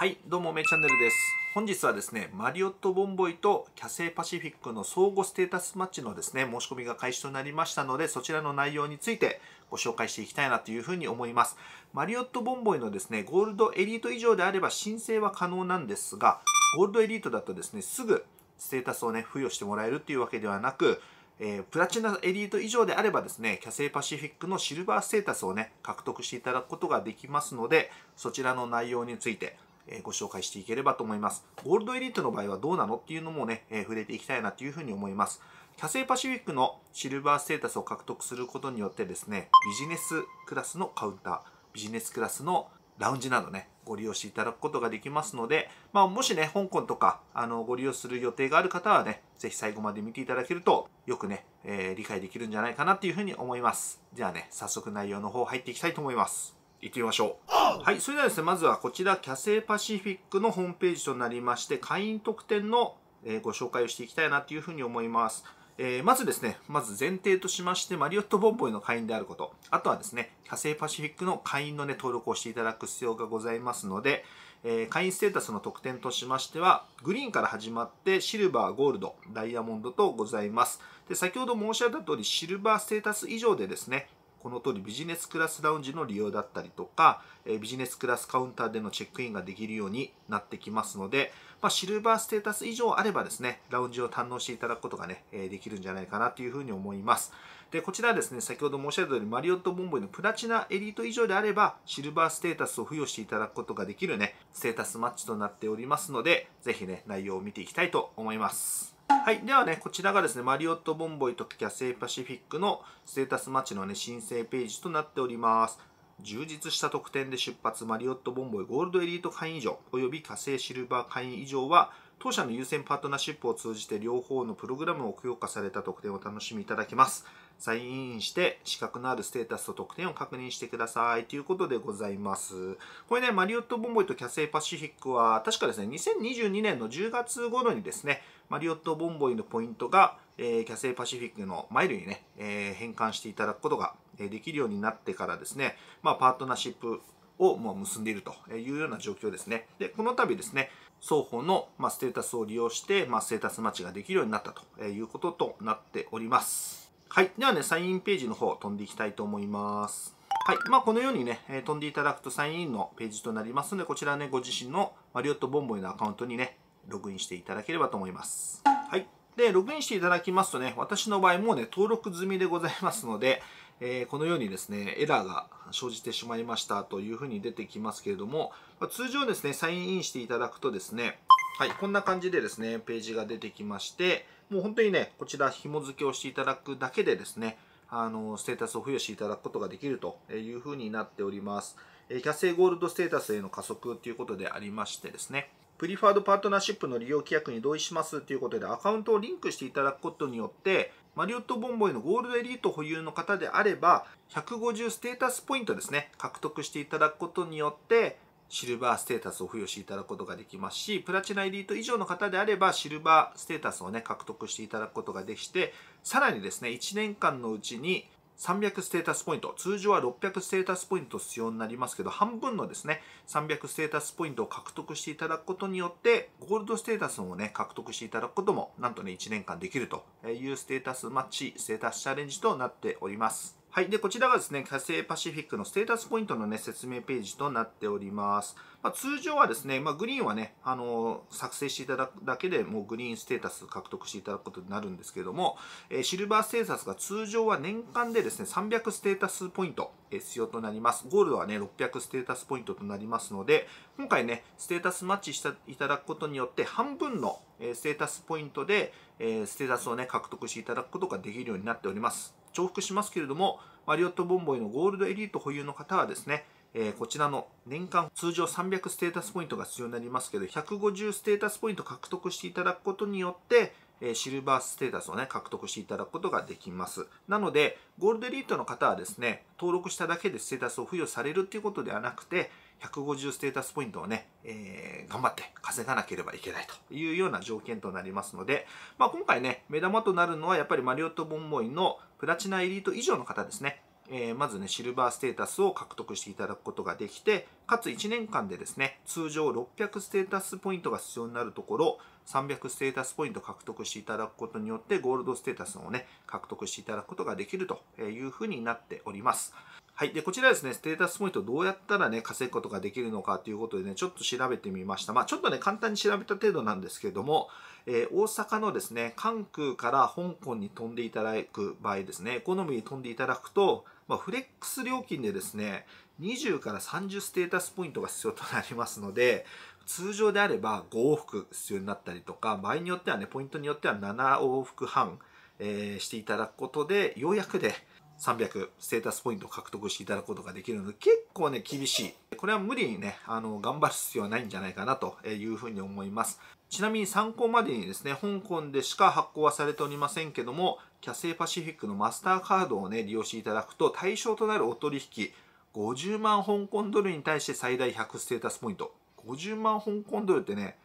はい、どうも、めいチャンネルです。本日はですね、マリオットボンボイとキャセイパシフィックの相互ステータスマッチのですね、申し込みが開始となりましたので、そちらの内容についてご紹介していきたいなというふうに思います。マリオットボンボイのですね、ゴールドエリート以上であれば申請は可能なんですが、ゴールドエリートだとですね、すぐステータスをね、付与してもらえるっていうわけではなく、えー、プラチナエリート以上であればですね、キャセイパシフィックのシルバーステータスをね、獲得していただくことができますので、そちらの内容についてえご紹介していければと思います。ゴールドエリートの場合はどうなのっていうのもね、え触れていきたいなというふうに思います。キャセイパシフィックのシルバーステータスを獲得することによってですね、ビジネスクラスのカウンター、ビジネスクラスのラウンジなどね、ご利用していただくことができますので、まあ、もしね、香港とか、あの、ご利用する予定がある方はね、ぜひ最後まで見ていただけると、よくね、えー、理解できるんじゃないかなっていうふうに思います。ではね、早速内容の方入っていきたいと思います。行ってみましょう。はい、それではですね、まずはこちら、キャセイパシフィックのホームページとなりまして、会員特典のご紹介をしていきたいなというふうに思います。えー、まずですね、まず前提としまして、マリオットボンボイの会員であること、あとはですね、キャセイパシフィックの会員のね、登録をしていただく必要がございますので、えー、会員ステータスの特典としましては、グリーンから始まって、シルバー、ゴールド、ダイヤモンドとございます。で、先ほど申し上げた通り、シルバーステータス以上でですね、この通りビジネスクラスラウンジの利用だったりとか、えビジネスクラスカウンターでのチェックインができるようになってきますので、まあ、シルバーステータス以上あればですね、ラウンジを堪能していただくことがね、えできるんじゃないかなというふうに思います。で、こちらですね、先ほど申し上げた通り、マリオットボンボイのプラチナエリート以上であれば、シルバーステータスを付与していただくことができるね、ステータスマッチとなっておりますので、ぜひね、内容を見ていきたいと思います。はい。ではね、こちらがですね、マリオットボンボイとキャセイパシフィックのステータスマッチのね、申請ページとなっております。充実した特典で出発、マリオットボンボイゴールドエリート会員以上、および火星シルバー会員以上は、当社の優先パートナーシップを通じて両方のプログラムを強化された特典を楽しみいただけます。サインインして、資格のあるステータスと特典を確認してください。ということでございます。これね、マリオットボンボイとキャセイパシフィックは、確かですね、2022年の10月頃にですね、マリオットボンボイのポイントが、えー、キャセイパシフィックのマイルにね、えー、変換していただくことができるようになってからですね、まあ、パートナーシップをもう結んでいるというような状況ですね。で、この度ですね、双方の、まステータスを利用して、まステータスマッチができるようになったということとなっております。はい。ではね、サインページの方飛んでいきたいと思います。はい。まあ、このようにね、飛んでいただくとサインインのページとなりますので、こちらね、ご自身のマリオットボンボイのアカウントにね、ログインしていただければと思います。はい。で、ログインしていただきますとね、私の場合もうね、登録済みでございますので、えー、このようにですね、エラーが生じてしまいましたというふうに出てきますけれども、ま通常ですね、サインインしていただくとですね、はい、こんな感じでですね、ページが出てきまして、もう本当にね、こちら紐付けをしていただくだけでですね、あの、ステータスを付与していただくことができるというふうになっております。えー、キャセイゴールドステータスへの加速ということでありましてですね、プリファードパートナーシップの利用規約に同意しますということで、アカウントをリンクしていただくことによって、マリオットボンボイのゴールドエリート保有の方であれば、150ステータスポイントですね、獲得していただくことによって、シルバーステータスを付与していただくことができますし、プラチナエリート以上の方であれば、シルバーステータスをね、獲得していただくことができて、さらにですね、1年間のうちに300ステータスポイント、通常は600ステータスポイント必要になりますけど、半分のですね、300ステータスポイントを獲得していただくことによって、ゴールドステータスをね、獲得していただくことも、なんとね、1年間できるというステータスマッチ、ステータスチャレンジとなっております。はい。で、こちらがですね、キャセパシフィックのステータスポイントのね、説明ページとなっております。まあ、通常はですね、まあ、グリーンはね、あのー、作成していただくだけでもうグリーンステータス獲得していただくことになるんですけども、えー、シルバーステータスが通常は年間でですね、300ステータスポイント必要となります。ゴールドはね、600ステータスポイントとなりますので、今回ね、ステータスマッチしていただくことによって、半分のステータスポイントで、えー、ステータスをね、獲得していただくことができるようになっております。重複しますけれども、マリオットボンボイのゴールドエリート保有の方はですね、えー、こちらの年間通常300ステータスポイントが必要になりますけど、150ステータスポイント獲得していただくことによって、えシルバーステータスをね、獲得していただくことができます。なので、ゴールドエリートの方はですね、登録しただけでステータスを付与されるっていうことではなくて、150ステータスポイントをね、えー、頑張って稼がなければいけないというような条件となりますので、まあ、今回ね、目玉となるのはやっぱりマリオット・ボンボイのプラチナエリート以上の方ですね。えー、まずね、シルバーステータスを獲得していただくことができて、かつ1年間でですね、通常600ステータスポイントが必要になるところ、300ステータスポイント獲得していただくことによって、ゴールドステータスをね、獲得していただくことができるというふうになっております。はい。で、こちらですね、ステータスポイントどうやったらね、稼ぐことができるのかということでね、ちょっと調べてみました。まあ、ちょっとね、簡単に調べた程度なんですけれども、えー、大阪のですね、関空から香港に飛んでいただく場合ですね、エコノミーに飛んでいただくと、まあ、フレックス料金でですね、20から30ステータスポイントが必要となりますので、通常であれば5往復必要になったりとか、場合によってはね、ポイントによっては7往復半、えー、していただくことで、ようやくで、300ステータスポイントを獲得していただくことができるので結構ね厳しいこれは無理にねあの頑張る必要はないんじゃないかなというふうに思いますちなみに参考までにですね香港でしか発行はされておりませんけどもキャセイパシフィックのマスターカードをね利用していただくと対象となるお取引50万香港ドルに対して最大100ステータスポイント50万香港ドルってね、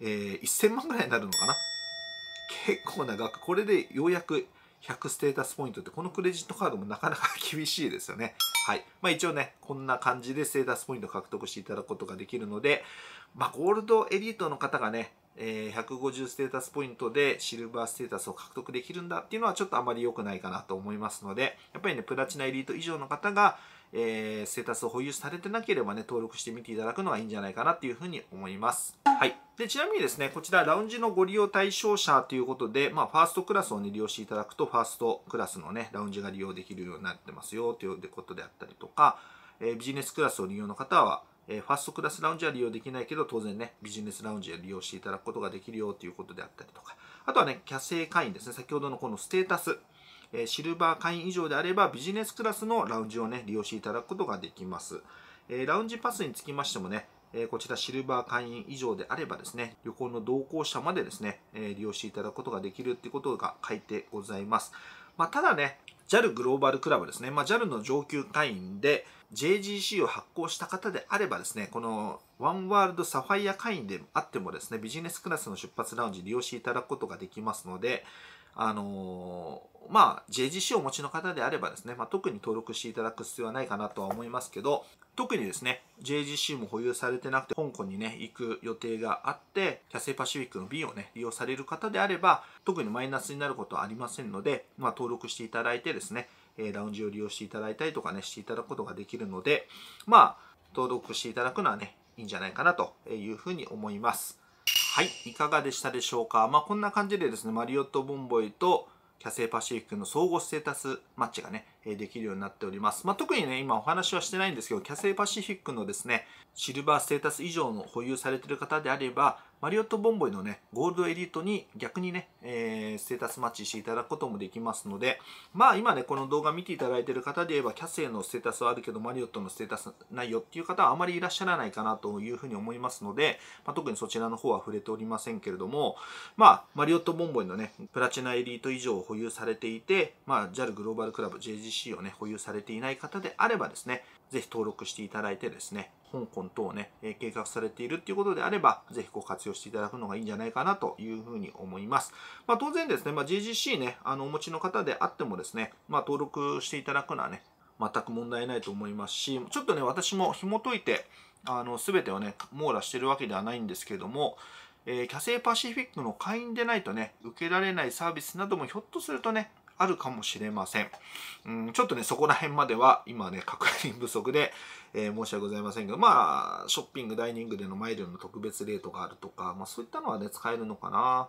えー、1000万ぐらいになるのかな結構な額これでようやく100ステータスポイントってこのクレジットカードもなかなか厳しいですよね。はい。まあ一応ね、こんな感じでステータスポイント獲得していただくことができるので、まあゴールドエリートの方がね、えー、150ステータスポイントでシルバーステータスを獲得できるんだっていうのはちょっとあまり良くないかなと思いますので、やっぱりね、プラチナエリート以上の方が、えー、ステータスを保有されてなければね、登録してみていただくのがいいんじゃないかなっていうふうに思います。はい。で、ちなみにですね、こちら、ラウンジのご利用対象者ということで、まあ、ファーストクラスをね、利用していただくと、ファーストクラスのね、ラウンジが利用できるようになってますよ、ということであったりとか、えー、ビジネスクラスを利用の方は、えファーストクラスラウンジは利用できないけど、当然ね、ビジネスラウンジで利用していただくことができるよということであったりとか、あとはね、キャセイ会員ですね、先ほどのこのステータス、えシルバー会員以上であればビジネスクラスのラウンジをね、利用していただくことができます。えラウンジパスにつきましてもね、えこちらシルバー会員以上であればですね、旅行の同行者までですね、え利用していただくことができるっていうことが書いてございます。まあ、ただね、JAL グローバルクラブですね、まあ、JAL の上級会員で JGC を発行した方であればですね、このワンワールドサファイア会員であってもですね、ビジネスクラスの出発ラウンジ利用していただくことができますので、あのー、まあ、JGC をお持ちの方であればですね、まあ、特に登録していただく必要はないかなとは思いますけど、特にですね、JGC も保有されてなくて、香港にね、行く予定があって、キャセイパシフィックの便をね、利用される方であれば、特にマイナスになることはありませんので、まあ、登録していただいてですね、えラウンジを利用していただいたりとかね、していただくことができるので、まあ、登録していただくのはね、いいんじゃないかなというふうに思います。はい、いかがでしたでしょうか。まあ、こんな感じでですね、マリオットボンボイとキャセイパシフィックの相互ステータスマッチがね、できるようになっております。まあ、特にね、今お話はしてないんですけど、キャセイパシフィックのですね、シルバーステータス以上の保有されている方であれば、マリオットボンボイのね、ゴールドエリートに逆にね、えー、ステータスマッチしていただくこともできますので、まあ今ね、この動画見ていただいている方で言えば、キャセイのステータスはあるけど、マリオットのステータスないよっていう方はあまりいらっしゃらないかなというふうに思いますので、まあ、特にそちらの方は触れておりませんけれども、まあ、マリオットボンボイのね、プラチナエリート以上を保有されていて、まあ、JAL グローバルクラブ、JGC GC をね、保有されていない方であればですね、ぜひ登録していただいてですね、香港等をね、計画されているっていうことであれば、ぜひご活用していただくのがいいんじゃないかなというふうに思います。まあ、当然ですね、まあ、GGC ね、あの、お持ちの方であってもですね、まあ、登録していただくのはね、全く問題ないと思いますし、ちょっとね、私も紐解いて、あの、すべてをね、網羅してるわけではないんですけども、えー、キャセイパシフィックの会員でないとね、受けられないサービスなどもひょっとするとね、あるかもしれません。うん、ちょっとね、そこら辺までは今ね、確認不足で、えー、申し訳ございませんが、まあ、ショッピング、ダイニングでのマイルの特別レートがあるとか、まあそういったのはね、使えるのかな。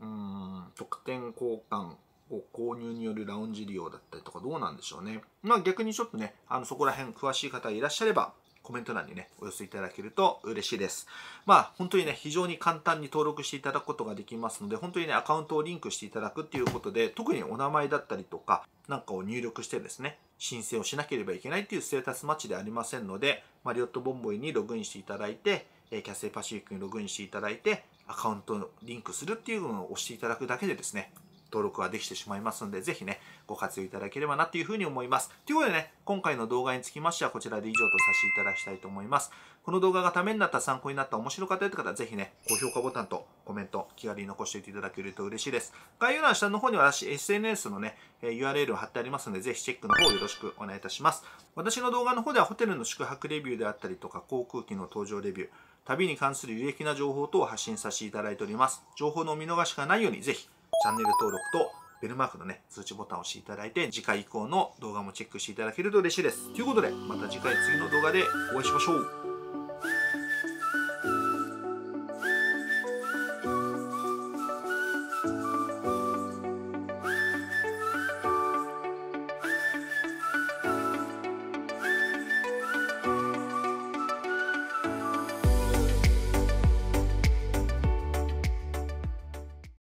うん、特典交換、を購入によるラウンジ利用だったりとかどうなんでしょうね。まあ逆にちょっとね、あのそこら辺詳しい方いらっしゃれば、コメント欄にね、お寄せいただけると嬉しいです。まあ、本当にね、非常に簡単に登録していただくことができますので、本当にね、アカウントをリンクしていただくっていうことで、特にお名前だったりとか、なんかを入力してですね、申請をしなければいけないっていうステータスマッチではありませんので、マリオットボンボイにログインしていただいて、キャッセイパシフィックにログインしていただいて、アカウントをリンクするっていうのを押していただくだけでですね、登録ができてしまいますので、ぜひね、ご活用いただければなというふうに思います。ということでね、今回の動画につきましてはこちらで以上とさせていただきたいと思います。この動画がためになった、参考になった、面白かったという方はぜひね、高評価ボタンとコメント、気軽に残しておいていただけると嬉しいです。概要欄下の方に私、SNS のね、URL を貼ってありますので、ぜひチェックの方よろしくお願いいたします。私の動画の方ではホテルの宿泊レビューであったりとか、航空機の搭乗レビュー、旅に関する有益な情報等を発信させていただいております。情報のお見逃しがないように、ぜひチャンネル登録とベルマークのね、通知ボタンを押していただいて、次回以降の動画もチェックしていただけると嬉しいです。ということで、また次回次の動画でお会いしましょう。